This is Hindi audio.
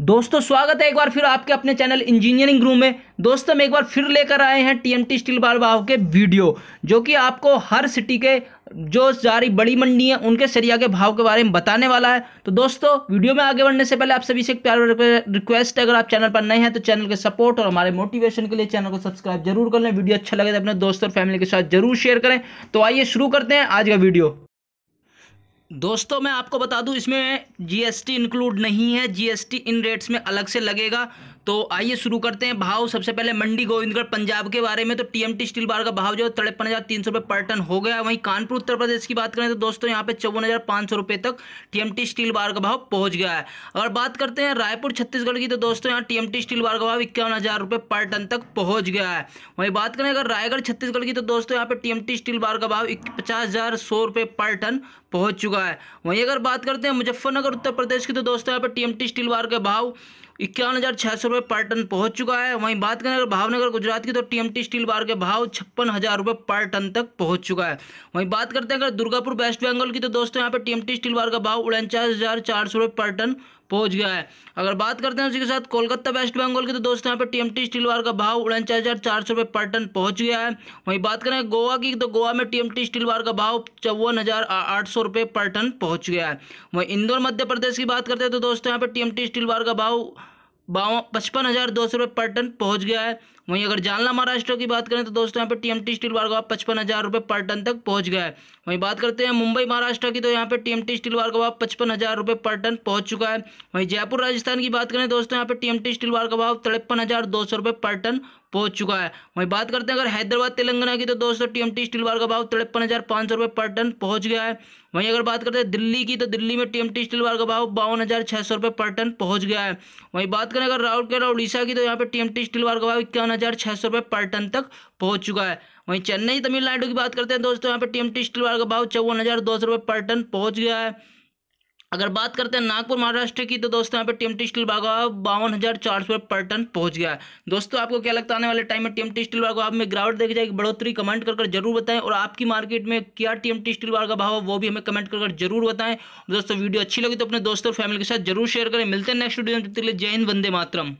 दोस्तों स्वागत है एक बार फिर आपके अपने चैनल इंजीनियरिंग रूम में दोस्तों हम एक बार फिर लेकर आए हैं टीएमटी स्टील बार बाव के वीडियो जो कि आपको हर सिटी के जो सारी बड़ी मंडी है उनके सरिया के भाव के बारे में बताने वाला है तो दोस्तों वीडियो में आगे बढ़ने से पहले आप सभी से एक प्यार रिक्वेस्ट है अगर आप चैनल पर नए हैं तो चैनल के सपोर्ट और हमारे मोटिवेशन के लिए चैनल को सब्सक्राइब जरूर कर लें वीडियो अच्छा लगे तो अपने दोस्तों और फैमिली के साथ जरूर शेयर करें तो आइए शुरू करते हैं आज का वीडियो दोस्तों मैं आपको बता दूं इसमें जीएसटी इंक्लूड नहीं है जीएसटी इन रेट्स में अलग से लगेगा तो आइए शुरू करते हैं भाव सबसे पहले मंडी गोविंदगढ़ पंजाब के बारे में तो टीएमटी स्टील बार का भाव जो है तिरपन हज़ार तीन सौ रुपये पर टन हो गया वहीं कानपुर उत्तर प्रदेश की बात करें तो दोस्तों यहाँ पे चौवन हज़ार पाँच सौ रुपये तक टीएमटी स्टील बार का भाव पहुँच गया है अगर बात करते हैं रायपुर छत्तीसगढ़ की तो दोस्तों यहाँ टीएमटी स्टील बार का भाव इक्यावन हज़ार रुपये पर टन तक पहुँच गया है वहीं बात करें अगर रायगढ़ छत्तीसगढ़ की तो दोस्तों यहाँ पे टीएमटी स्टील बार का भाव पचास हज़ार सौ रुपये पर टन पहुँच चुका है वहीं अगर बात करते हैं मुजफ्फरनगर उत्तर प्रदेश की तो दोस्तों यहाँ पे टीएमटी स्टील बार का भाव इक्यावन हज़ार छह सौ रुपये पर टन पहुंच चुका है वहीं बात करें अगर भावनगर गुजरात की तो टीएमटी स्टील बार के भाव छप्पन हज़ार रुपये पर टन तक पहुंच चुका है वहीं बात करते हैं अगर दुर्गापुर वेस्ट बंगाल की तो दोस्तों यहाँ पर टीएमटी स्टील बार का भाव उनचास हज़ार चार सौ रुपये पर टन पहुंच गया है अगर बात करते हैं उसी के साथ कोलकाता वेस्ट बंगाल की तो दोस्तों यहाँ पर टीएमटी स्टील बार का भाव उनचास हज़ार चार सौ रुपये पर टन पहुंच गया है वहीं बात करें गोवा की तो गोवा में टीएमटी स्टील बार का भाव चौवन हज़ार आठ सौ रुपये पर टन पहुंच गया है वहीं इंदौर मध्य प्रदेश की बात करते हैं तो दोस्तों यहाँ पर टीएमटी स्टील बार का भाव बावन पचपन हज़ार दो सौ रुपये पर टन पहुँच गया है वहीं अगर जालना महाराष्ट्र की बात करें तो दोस्तों यहाँ पे टीएमटी स्टील बार का पचपन हज़ार रुपये पर टन तक पहुँच गया है वहीं बात करते हैं मुंबई महाराष्ट्र की तो यहाँ पे टीएमटी स्टील बार का भाव पचपन हज़ार रुपये पर टन पहुंच चुका है वहीं जयपुर राजस्थान की बात करें दोस्तों यहाँ पे टीएमटी स्टील बार का भाव तिरपन हज़ार दो सौ रुपये पर टन पहुंच चुका है वहीं बात करते हैं अगर हैदराबाद तेलंगाना की तो दोस्तों टीएमटी स्टील बार का भाव तिरपन हज़ार पाँच सौ रुपये पर टन पहुंच गया है वहीं अगर बात करते हैं दिल्ली की तो दिल्ली में टीएमटी स्टील बार का भाव बावन हज़ार छह सौ रुपये पर टन पहुंच गया है वहीं बात करें अगर राउरकेला उड़ीसा की तो यहाँ पे टीएमटी स्टील बार का भाव इक्यावन हजार छः सौ रुपये पर टन तक पहुंच चुका है वहीं चेन्नई तमिलनाडु की बात करते हैं दोस्तों यहाँ पे टी स्टील वायर का भाव चौवन हजार दो सौ रुपये पर टन पहुंच गया है अगर बात करते हैं नागपुर महाराष्ट्र की तो दोस्तों यहाँ पे टी स्टील भाव बावन हज़ार चार सौ पर टन पहुंच गया है दोस्तों आपको क्या लगता है आने वाले टाइम में टी स्टील भाव में गिरावट देखी जाएगी बढ़ोतरी कमेंट कर कर जरूर बताएं और आपकी मार्केट में क्या टी स्टील भाव का भाव है वो भी हमें कमेंट कर कर जरूर बताएं दोस्तों वीडियो अच्छी लगी तो अपने दोस्तों और फैमिली के साथ जरूर शेयर करें मिलते हैं नेक्स्ट वीडियो में जय हिंद वंदे मातरम